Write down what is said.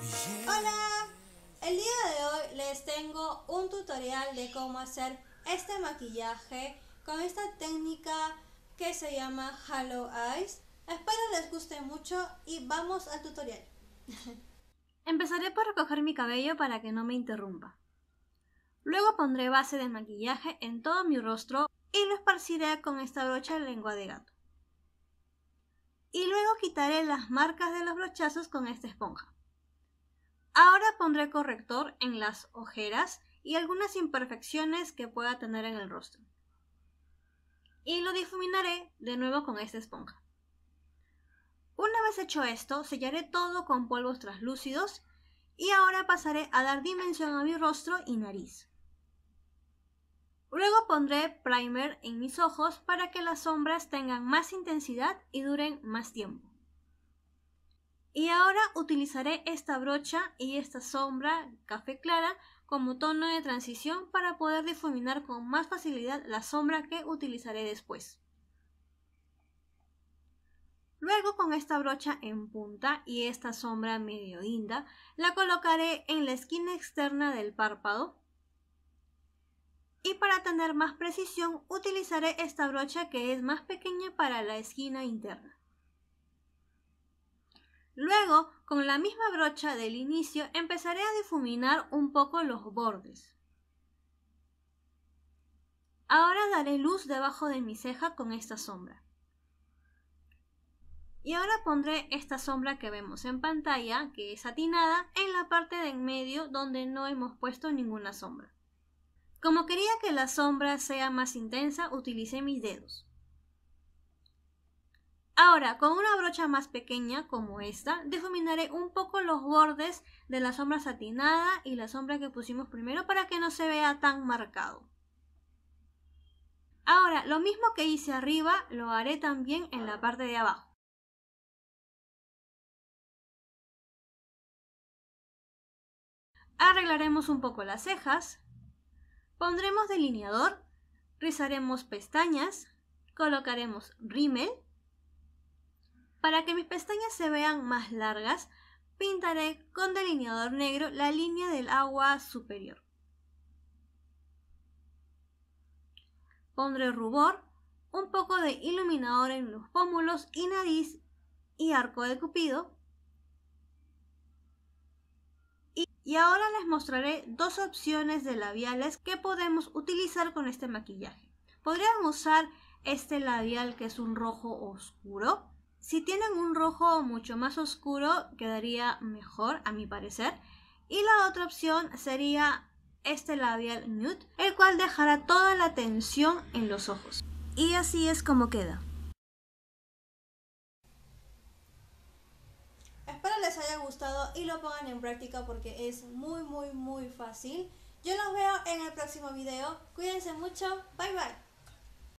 Hola, el día de hoy les tengo un tutorial de cómo hacer este maquillaje con esta técnica que se llama Halo Eyes. Espero les guste mucho y vamos al tutorial. Empezaré por recoger mi cabello para que no me interrumpa. Luego pondré base de maquillaje en todo mi rostro y lo esparciré con esta brocha de lengua de gato. Y luego quitaré las marcas de los brochazos con esta esponja. Ahora pondré corrector en las ojeras y algunas imperfecciones que pueda tener en el rostro. Y lo difuminaré de nuevo con esta esponja. Una vez hecho esto, sellaré todo con polvos translúcidos y ahora pasaré a dar dimensión a mi rostro y nariz. Luego pondré primer en mis ojos para que las sombras tengan más intensidad y duren más tiempo. Y ahora utilizaré esta brocha y esta sombra café clara como tono de transición para poder difuminar con más facilidad la sombra que utilizaré después. Luego con esta brocha en punta y esta sombra medio linda la colocaré en la esquina externa del párpado. Y para tener más precisión utilizaré esta brocha que es más pequeña para la esquina interna. Luego, con la misma brocha del inicio, empezaré a difuminar un poco los bordes. Ahora daré luz debajo de mi ceja con esta sombra. Y ahora pondré esta sombra que vemos en pantalla, que es atinada, en la parte de en medio donde no hemos puesto ninguna sombra. Como quería que la sombra sea más intensa, utilicé mis dedos. Ahora, con una brocha más pequeña como esta, difuminaré un poco los bordes de la sombra satinada y la sombra que pusimos primero para que no se vea tan marcado. Ahora, lo mismo que hice arriba, lo haré también en la parte de abajo. Arreglaremos un poco las cejas, pondremos delineador, rizaremos pestañas, colocaremos rímel, para que mis pestañas se vean más largas, pintaré con delineador negro la línea del agua superior. Pondré rubor, un poco de iluminador en los pómulos y nariz y arco de cupido. Y, ahora les mostraré dos opciones de labiales que podemos utilizar con este maquillaje. Podrían usar este labial que es un rojo oscuro si tienen un rojo mucho más oscuro, quedaría mejor a mi parecer. Y la otra opción sería este labial nude, el cual dejará toda la tensión en los ojos. Y así es como queda. Espero les haya gustado y lo pongan en práctica porque es muy muy muy fácil. Yo los veo en el próximo video. Cuídense mucho. Bye bye.